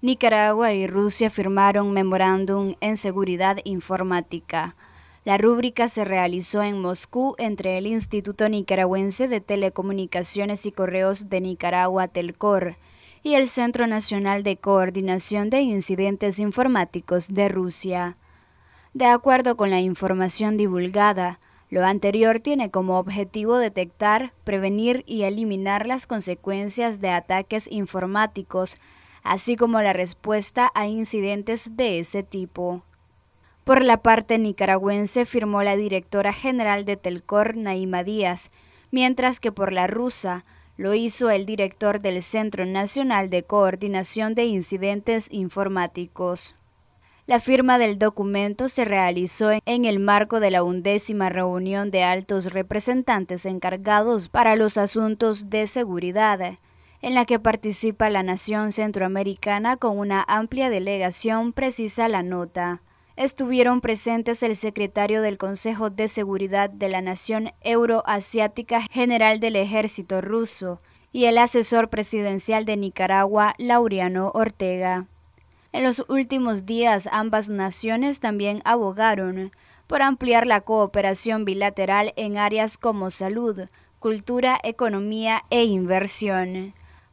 Nicaragua y Rusia firmaron memorándum en seguridad informática. La rúbrica se realizó en Moscú entre el Instituto Nicaragüense de Telecomunicaciones y Correos de Nicaragua, Telcor, y el Centro Nacional de Coordinación de Incidentes Informáticos de Rusia. De acuerdo con la información divulgada, lo anterior tiene como objetivo detectar, prevenir y eliminar las consecuencias de ataques informáticos así como la respuesta a incidentes de ese tipo. Por la parte nicaragüense firmó la directora general de Telcor, Naima Díaz, mientras que por la rusa lo hizo el director del Centro Nacional de Coordinación de Incidentes Informáticos. La firma del documento se realizó en el marco de la undécima reunión de altos representantes encargados para los asuntos de seguridad, en la que participa la nación centroamericana con una amplia delegación, precisa la nota. Estuvieron presentes el secretario del Consejo de Seguridad de la Nación Euroasiática General del Ejército Ruso y el asesor presidencial de Nicaragua, Laureano Ortega. En los últimos días ambas naciones también abogaron por ampliar la cooperación bilateral en áreas como salud, cultura, economía e inversión.